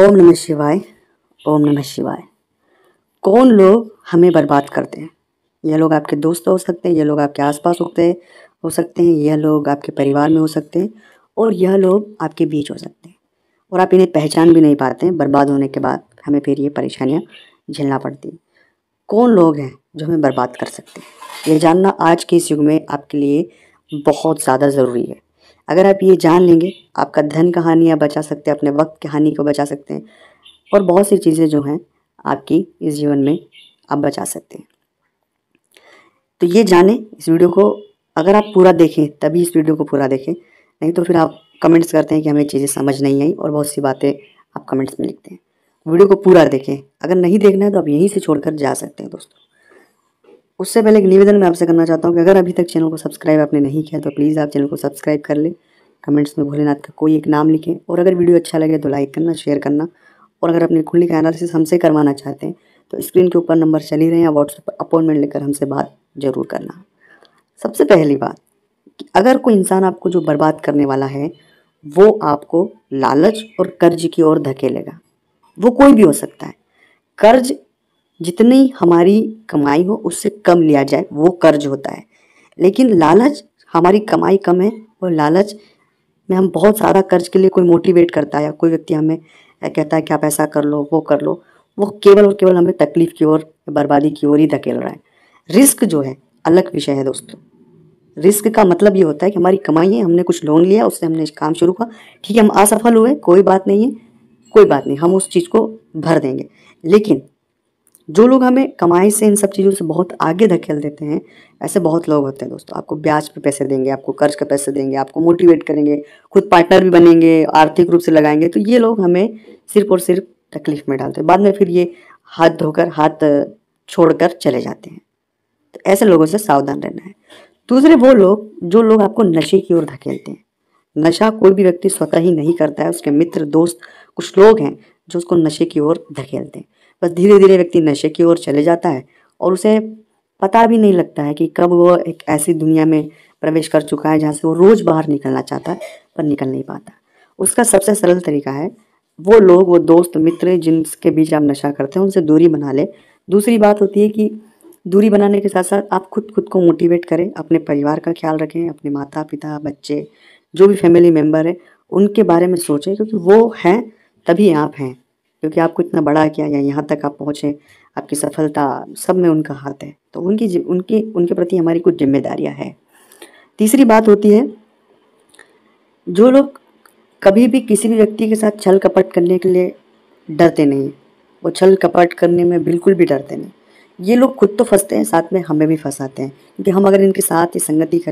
ओम नमः शिवाय ओम नमः शिवाय कौन लोग हमें बर्बाद करते हैं यह लोग आपके दोस्त हो सकते हैं यह लोग आपके आसपास होते हैं हो सकते हैं यह लोग आपके परिवार में हो सकते हैं और यह लोग आपके बीच हो सकते हैं और आप इन्हें पहचान भी नहीं पाते हैं बर्बाद होने के बाद हमें फिर ये परेशानियाँ झेलना पड़ती कौन लोग हैं जो हमें बर्बाद कर सकते हैं ये जानना आज के इस युग में आपके लिए बहुत ज़्यादा ज़रूरी है अगर आप ये जान लेंगे आपका धन का हानि आप बचा सकते हैं अपने वक्त की हानि को बचा सकते हैं और बहुत सी चीज़ें जो हैं आपकी इस जीवन में आप बचा सकते हैं तो ये जाने इस वीडियो को अगर आप पूरा देखें तभी इस वीडियो को पूरा देखें नहीं तो फिर आप कमेंट्स करते हैं कि हमें चीज़ें समझ नहीं आई और बहुत सी बातें आप कमेंट्स में लिखते हैं वीडियो को पूरा देखें अगर नहीं देखना है तो आप यहीं से छोड़कर जा सकते हैं दोस्तों उससे पहले एक निवेदन मैं आपसे करना चाहता हूँ कि अगर अभी तक चैनल को सब्सक्राइब आपने नहीं किया तो प्लीज़ आप चैनल को सब्सक्राइब कर लें कमेंट्स में भोलेनाथ का कोई एक नाम लिखें और अगर वीडियो अच्छा लगे तो लाइक करना शेयर करना और अगर अपने खुली का एनालिसिस हमसे करवाना चाहते हैं तो स्क्रीन के ऊपर नंबर चल ही रहे हैं व्हाट्सएप पर अपॉइंटमेंट लेकर हमसे बात जरूर करना सबसे पहली बात कि अगर कोई इंसान आपको जो बर्बाद करने वाला है वो आपको लालच और कर्ज की ओर धकेलेगा वो कोई भी हो सकता है कर्ज जितनी हमारी कमाई हो उससे कम लिया जाए वो कर्ज होता है लेकिन लालच हमारी कमाई कम है और लालच में हम बहुत सारा कर्ज के लिए कोई मोटिवेट करता है या कोई व्यक्ति हमें कहता है कि आप ऐसा कर लो वो कर लो वो केवल और केवल हमें तकलीफ की ओर बर्बादी की ओर ही धकेल रहा है रिस्क जो है अलग विषय है दोस्तों रिस्क का मतलब ये होता है कि हमारी कमाई है हमने कुछ लोन लिया उससे हमने काम शुरू किया ठीक है हम असफल हुए कोई बात नहीं है कोई बात नहीं हम उस चीज़ को भर देंगे लेकिन जो लोग हमें कमाई से इन सब चीज़ों से बहुत आगे धकेल देते हैं ऐसे बहुत लोग होते हैं दोस्तों आपको ब्याज पे पैसे देंगे आपको कर्ज का पैसे देंगे आपको मोटिवेट करेंगे खुद पार्टनर भी बनेंगे आर्थिक रूप से लगाएंगे तो ये लोग हमें सिर्फ और सिर्फ तकलीफ में डालते हैं बाद में फिर ये हाथ धोकर हाथ छोड़कर चले जाते हैं तो ऐसे लोगों से सावधान रहना है दूसरे वो लोग जो लोग आपको नशे की ओर धकेलते हैं नशा कोई भी व्यक्ति स्वतः ही नहीं करता है उसके मित्र दोस्त कुछ लोग हैं जो उसको नशे की ओर धकेलते हैं बस धीरे धीरे व्यक्ति नशे की ओर चले जाता है और उसे पता भी नहीं लगता है कि कब वो एक ऐसी दुनिया में प्रवेश कर चुका है जहाँ से वो रोज़ बाहर निकलना चाहता है पर निकल नहीं पाता उसका सबसे सरल तरीका है वो लोग वो दोस्त मित्र जिनके बीच आप नशा करते हैं उनसे दूरी बना लें दूसरी बात होती है कि दूरी बनाने के साथ साथ आप खुद खुद को मोटिवेट करें अपने परिवार का ख्याल रखें अपने माता पिता बच्चे जो भी फैमिली मेम्बर है उनके बारे में सोचें क्योंकि वो हैं तभी आप हैं क्योंकि आपको इतना बड़ा किया या यहाँ तक आप पहुँचे आपकी सफलता सब में उनका हाथ है तो उनकी उनकी उनके प्रति हमारी कुछ जिम्मेदारियाँ हैं तीसरी बात होती है जो लोग कभी भी किसी भी व्यक्ति के साथ छल कपट करने के लिए डरते नहीं वो छल कपट करने में बिल्कुल भी डरते नहीं ये लोग खुद तो फंसते हैं साथ में हमें भी फंसाते हैं क्योंकि हम अगर इनके साथ ये संगति करें